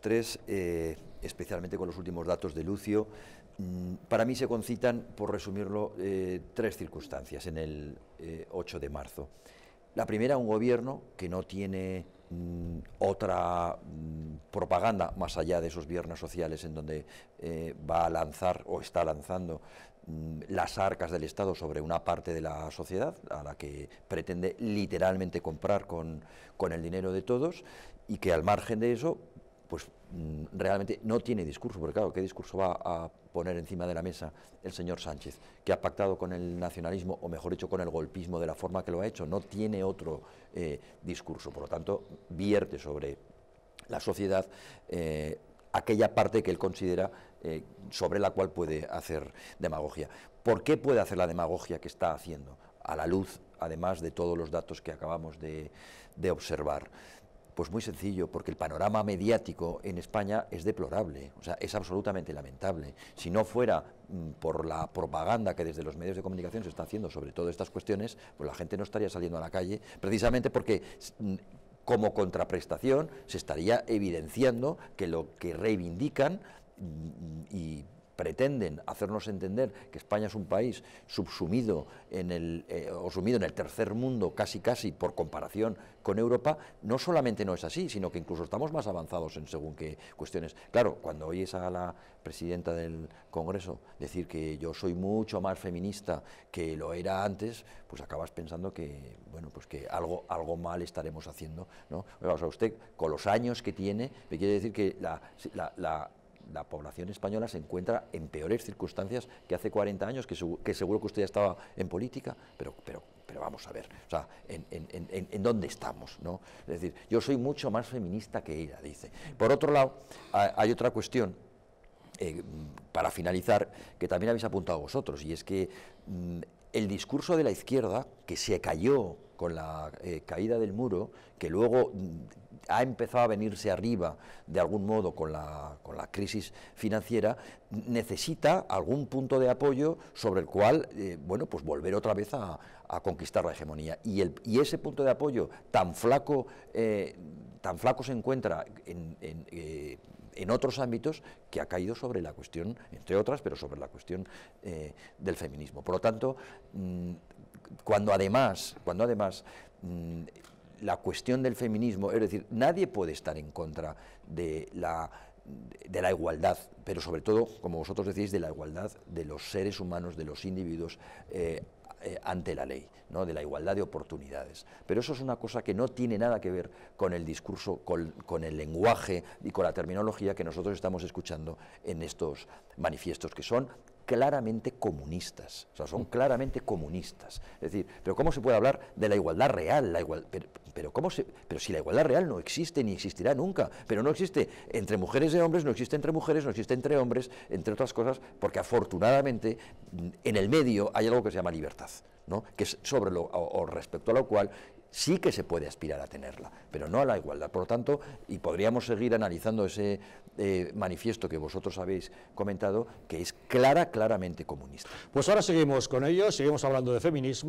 tres, eh, especialmente con los últimos datos de Lucio, mm, para mí se concitan, por resumirlo, eh, tres circunstancias en el 8 eh, de marzo. La primera, un gobierno que no tiene mm, otra mm, propaganda más allá de esos viernes sociales en donde va a lanzar o está lanzando las arcas del Estado sobre una parte de la sociedad a la que pretende literalmente comprar con, con el dinero de todos y que al margen de eso pues mm, realmente no tiene discurso, porque claro, ¿qué discurso va a poner encima de la mesa el señor Sánchez, que ha pactado con el nacionalismo, o mejor dicho, con el golpismo de la forma que lo ha hecho? No tiene otro eh, discurso, por lo tanto, vierte sobre la sociedad eh, aquella parte que él considera eh, sobre la cual puede hacer demagogia. ¿Por qué puede hacer la demagogia que está haciendo? A la luz, además de todos los datos que acabamos de observar. Pues muy sencillo, porque el panorama mediático en España es deplorable, o sea, es absolutamente lamentable. Si no fuera mm, por la propaganda que desde los medios de comunicación se está haciendo sobre todas estas cuestiones, pues la gente no estaría saliendo a la calle, precisamente porque mm, como contraprestación se estaría evidenciando que lo que reivindican mm, y pretenden hacernos entender que España es un país subsumido en el, eh, o sumido en el tercer mundo casi casi por comparación con Europa, no solamente no es así, sino que incluso estamos más avanzados en según qué cuestiones. Claro, cuando oyes a la presidenta del Congreso decir que yo soy mucho más feminista que lo era antes, pues acabas pensando que, bueno, pues que algo, algo mal estaremos haciendo, ¿no? O usted, con los años que tiene, me quiere decir que la la población española se encuentra en peores circunstancias que hace 40 años, que, seguro que usted ya estaba en política, pero, pero, pero vamos a ver, o sea, en, dónde estamos, ¿no? Es decir, yo soy mucho más feminista que ella, dice. Por otro lado, hay otra cuestión. Eh, para finalizar, que también habéis apuntado vosotros, y es que mm, el discurso de la izquierda, que se cayó con la eh, caída del muro, que luego mm, ha empezado a venirse arriba de algún modo con la, con la crisis financiera, necesita algún punto de apoyo sobre el cual, eh, bueno, pues volver otra vez a, a conquistar la hegemonía. Y, el, y, ese punto de apoyo tan flaco eh, tan flaco se encuentra eh, en, otros ámbitos que ha caído sobre la cuestión, entre otras, pero sobre la cuestión eh, del feminismo. Por lo tanto, mm, cuando además, cuando además mm, la cuestión del feminismo, es decir, nadie puede estar en contra de la de la igualdad, pero sobre todo, como vosotros decís, de la igualdad de los seres humanos, de los individuos, eh, eh, ante la ley, ¿no? de la igualdad de oportunidades. Pero eso es una cosa que no tiene nada que ver con el discurso, con el lenguaje y con la terminología que nosotros estamos escuchando en estos manifiestos, que son claramente comunistas, o sea, son mm. claramente comunistas. Es decir, pero ¿cómo se puede hablar de la igualdad real? La igual, pero, ¿cómo pero si la igualdad real no existe ni existirá nunca, pero no existe entre mujeres y hombres, no existe entre mujeres, no existe entre hombres, entre otras cosas, porque afortunadamente en el medio hay algo que se llama libertad. ¿no? que es sobre lo, o respecto a lo cual sí que se puede aspirar a tenerla, pero no a la igualdad. Por lo tanto, y podríamos seguir analizando ese eh, manifiesto que vosotros habéis comentado, que es clara, claramente comunista. Pues ahora seguimos con ello, seguimos hablando de feminismo.